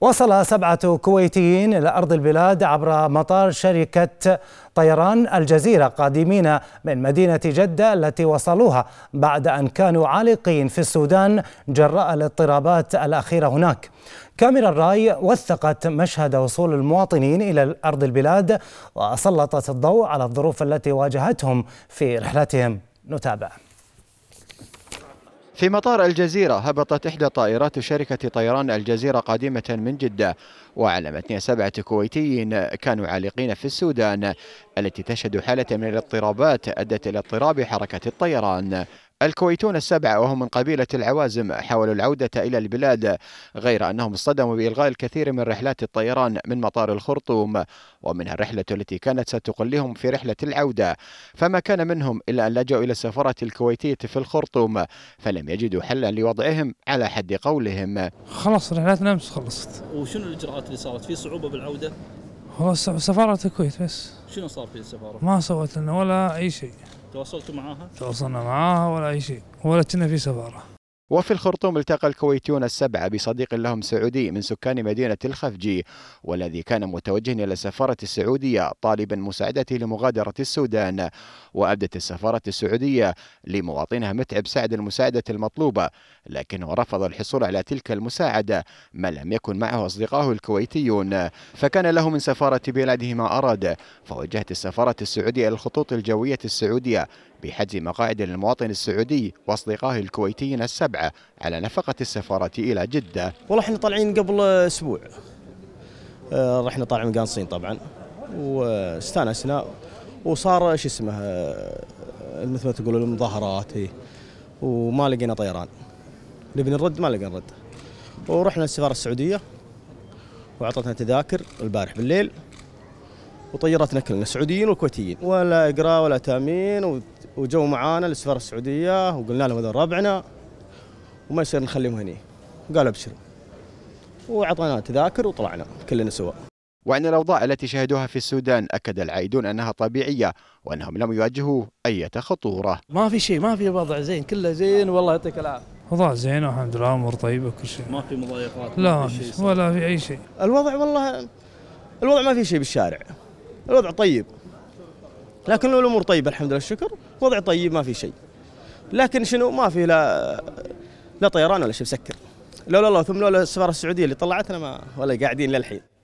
وصل سبعة كويتيين إلى أرض البلاد عبر مطار شركة طيران الجزيرة قادمين من مدينة جدة التي وصلوها بعد أن كانوا عالقين في السودان جراء الاضطرابات الأخيرة هناك كاميرا الراي وثقت مشهد وصول المواطنين إلى أرض البلاد وسلطت الضوء على الظروف التي واجهتهم في رحلتهم نتابع في مطار الجزيرة هبطت إحدى طائرات شركة طيران الجزيرة قادمة من جدة وعلمتني سبعة كويتيين كانوا عالقين في السودان التي تشهد حالة من الاضطرابات أدت إلى اضطراب حركة الطيران الكويتون السبعة وهم من قبيلة العوازم حاولوا العودة إلى البلاد غير أنهم اصطدموا بإلغاء الكثير من رحلات الطيران من مطار الخرطوم ومنها الرحلة التي كانت ستقلهم في رحلة العودة فما كان منهم إلا أن لجأوا إلى السفارة الكويتية في الخرطوم فلم يجدوا حلا لوضعهم على حد قولهم خلاص رحلتنا أمس خلصت وشنو الإجراءات اللي صارت في صعوبة بالعودة؟ هو سفارة الكويت بس شنو صار في السفارة؟ ما سوت لنا ولا أي شيء تواصلتوا معاها؟ تواصلنا معاها ولا أي شيء ولا كنا في سفارة وفي الخرطوم التقى الكويتيون السبعة بصديق لهم سعودي من سكان مدينة الخفجي والذي كان متوجها إلى السفارة السعودية طالبا مساعدته لمغادرة السودان وأبدت السفارة السعودية لمواطنها متعب سعد المساعدة المطلوبة لكنه رفض الحصول على تلك المساعدة ما لم يكن معه أصدقائه الكويتيون فكان له من سفارة بلاده ما أراد فوجهت السفارة السعودية الخطوط الجوية السعودية بحجز مقاعد للمواطن السعودي واصدقائه الكويتيين السبعه على نفقه السفاره الى جده. والله احنا طالعين قبل اسبوع. آه، رحنا طالعين قانصين طبعا واستانسنا وصار شو اسمه آه، مثل ما تقول المظاهرات إيه. وما لقينا طيران. نبي نرد ما لقينا نرد. ورحنا السفاره السعوديه واعطتنا تذاكر البارح بالليل وطيرتنا كلنا سعوديين وكويتيين ولا اقرا ولا تامين وجو معانا السفاره السعوديه وقلنا لهم هذول ربعنا وما يصير نخليهم هني قالوا ابشروا واعطانا تذاكر وطلعنا كلنا سوا وعن الأوضاع التي شهدوها في السودان أكد العائدون أنها طبيعية وأنهم لم يواجهوا أي خطورة ما في شيء ما في وضع زين كله زين والله يعطيك العافية وضع زين والحمد لله امور طيبه كل شيء ما في مضايقات لا ما في شيء ولا في اي شيء الوضع والله الوضع ما في شيء بالشارع الوضع طيب لكن الامور طيبه الحمد لله الشكر وضع طيب ما في شيء لكن شنو ما في لا لا طيران ولا شيء مسكر لولا الله ثم لولا السفاره السعوديه اللي طلعتنا ما ولا قاعدين للحين